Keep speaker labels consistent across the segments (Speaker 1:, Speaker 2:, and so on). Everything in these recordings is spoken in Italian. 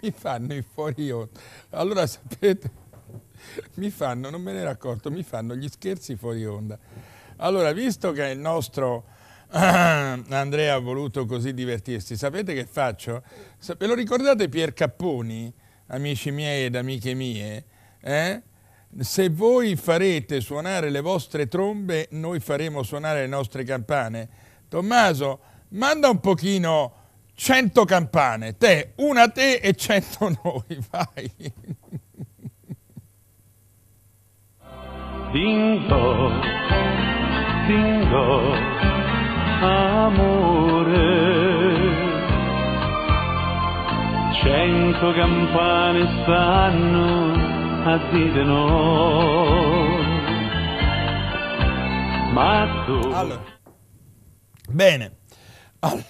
Speaker 1: mi fanno i fuori onda. Allora sapete, mi fanno, non me ne ero accorto, mi fanno gli scherzi fuori onda. Allora, visto che il nostro Andrea ha voluto così divertirsi, sapete che faccio? Ve lo ricordate Pier Capponi, amici miei ed amiche mie? Eh? Se voi farete suonare le vostre trombe, noi faremo suonare le nostre campane. Tommaso, manda un pochino 100 campane, te, una te e 100 noi, vai. Dingo, dingo, amore, cento campane stanno a dire no. Ma tu... Allora. Bene.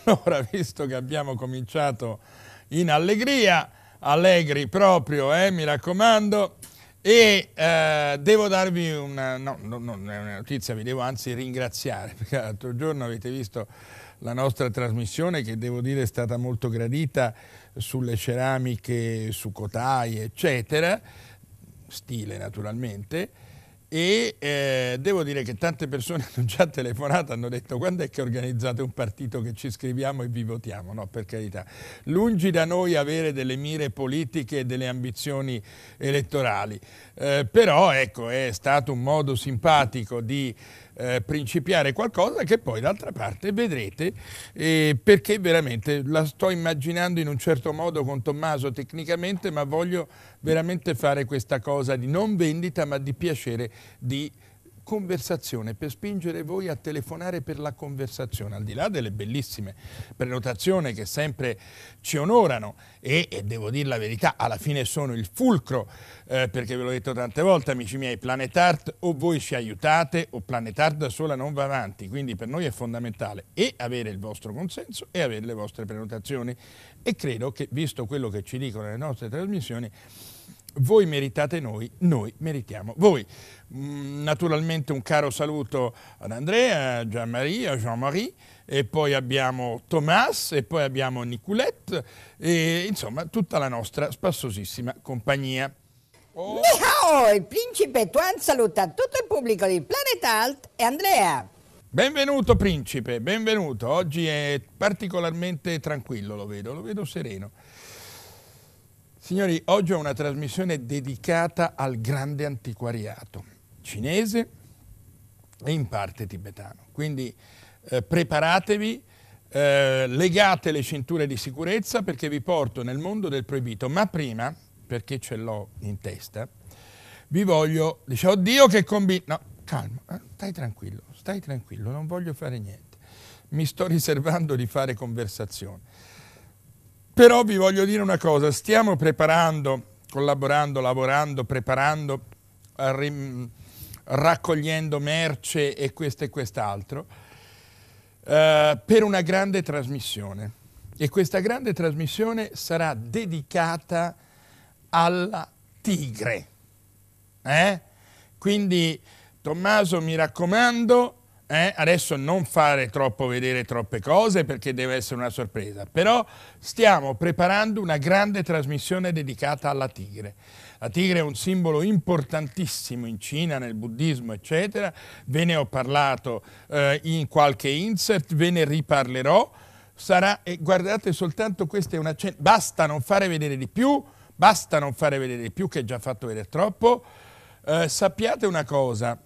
Speaker 1: Allora, visto che abbiamo cominciato in allegria, allegri proprio, eh, mi raccomando, e eh, devo darvi una, no, no, no, una, notizia, vi devo anzi ringraziare, perché l'altro giorno avete visto la nostra trasmissione che devo dire è stata molto gradita sulle ceramiche, su cotai, eccetera, stile naturalmente, e eh, devo dire che tante persone hanno già telefonato, hanno detto quando è che organizzate un partito che ci scriviamo e vi votiamo, no per carità. Lungi da noi avere delle mire politiche e delle ambizioni elettorali, eh, però ecco è stato un modo simpatico di eh, principiare qualcosa che poi d'altra parte vedrete eh, perché veramente la sto immaginando in un certo modo con Tommaso tecnicamente ma voglio veramente fare questa cosa di non vendita ma di piacere di conversazione, per spingere voi a telefonare per la conversazione, al di là delle bellissime prenotazioni che sempre ci onorano e, e devo dire la verità, alla fine sono il fulcro, eh, perché ve l'ho detto tante volte amici miei, Planet Art o voi ci aiutate o Planet Art da sola non va avanti, quindi per noi è fondamentale e avere il vostro consenso e avere le vostre prenotazioni e credo che visto quello che ci dicono le nostre trasmissioni voi meritate noi, noi meritiamo voi. Mm, naturalmente un caro saluto ad Andrea, a jean marie a Jean-Marie, e poi abbiamo Thomas, e poi abbiamo Nicolette, e insomma tutta la nostra spassosissima compagnia. Oh. Ciao, il principe Tuan saluta tutto il pubblico di Planet Alt e Andrea. Benvenuto principe, benvenuto. Oggi è particolarmente tranquillo, lo vedo, lo vedo sereno. Signori, oggi ho una trasmissione dedicata al grande antiquariato cinese e in parte tibetano. Quindi eh, preparatevi, eh, legate le cinture di sicurezza perché vi porto nel mondo del proibito, ma prima, perché ce l'ho in testa, vi voglio, dice, oddio che combina... no, calma, eh, stai tranquillo, stai tranquillo, non voglio fare niente, mi sto riservando di fare conversazione però vi voglio dire una cosa, stiamo preparando, collaborando, lavorando, preparando, raccogliendo merce e questo e quest'altro, eh, per una grande trasmissione. E questa grande trasmissione sarà dedicata alla tigre. Eh? Quindi Tommaso, mi raccomando, eh, adesso non fare troppo vedere troppe cose perché deve essere una sorpresa, però stiamo preparando una grande trasmissione dedicata alla tigre. La tigre è un simbolo importantissimo in Cina, nel buddismo, eccetera. Ve ne ho parlato eh, in qualche insert, ve ne riparlerò. Sarà, e guardate soltanto questa è una... Basta non fare vedere di più, basta non fare vedere di più che è già fatto vedere troppo. Eh, sappiate una cosa,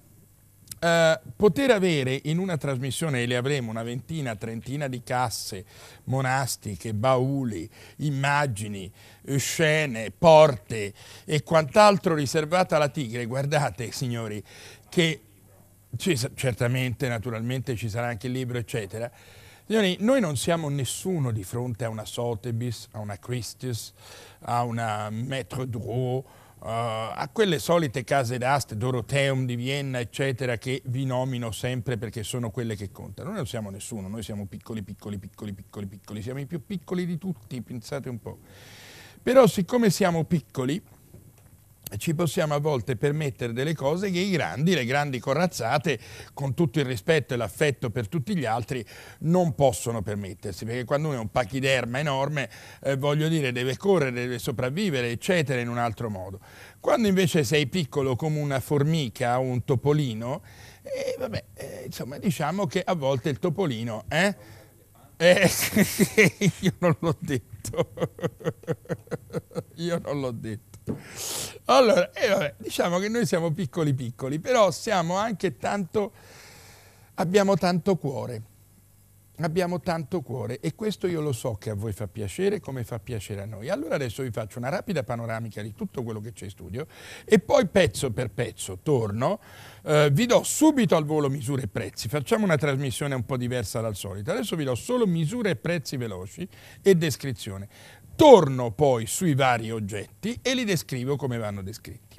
Speaker 1: eh, poter avere in una trasmissione, e le avremo una ventina, trentina di casse monastiche, bauli, immagini, eh, scene, porte e quant'altro riservata alla tigre, guardate signori, che certamente, naturalmente ci sarà anche il libro, eccetera. Signori, noi non siamo nessuno di fronte a una Sotheby's, a una Christus, a una Maître Droit, uh, a quelle solite case d'aste, Doroteum di Vienna, eccetera, che vi nomino sempre perché sono quelle che contano. Noi non siamo nessuno, noi siamo piccoli, piccoli, piccoli, piccoli, piccoli, siamo i più piccoli di tutti, pensate un po'. Però siccome siamo piccoli, ci possiamo a volte permettere delle cose che i grandi, le grandi corazzate, con tutto il rispetto e l'affetto per tutti gli altri, non possono permettersi, perché quando uno è un pachiderma enorme, eh, voglio dire, deve correre, deve sopravvivere, eccetera, in un altro modo. Quando invece sei piccolo come una formica o un topolino, eh, vabbè, eh, insomma, diciamo che a volte il topolino, eh? Eh, io non l'ho detto. io non l'ho detto. Allora, eh, vabbè, diciamo che noi siamo piccoli piccoli, però siamo anche tanto, abbiamo tanto cuore, abbiamo tanto cuore e questo io lo so che a voi fa piacere come fa piacere a noi. Allora adesso vi faccio una rapida panoramica di tutto quello che c'è in studio e poi pezzo per pezzo torno, eh, vi do subito al volo misure e prezzi, facciamo una trasmissione un po' diversa dal solito, adesso vi do solo misure e prezzi veloci e descrizione torno poi sui vari oggetti e li descrivo come vanno descritti.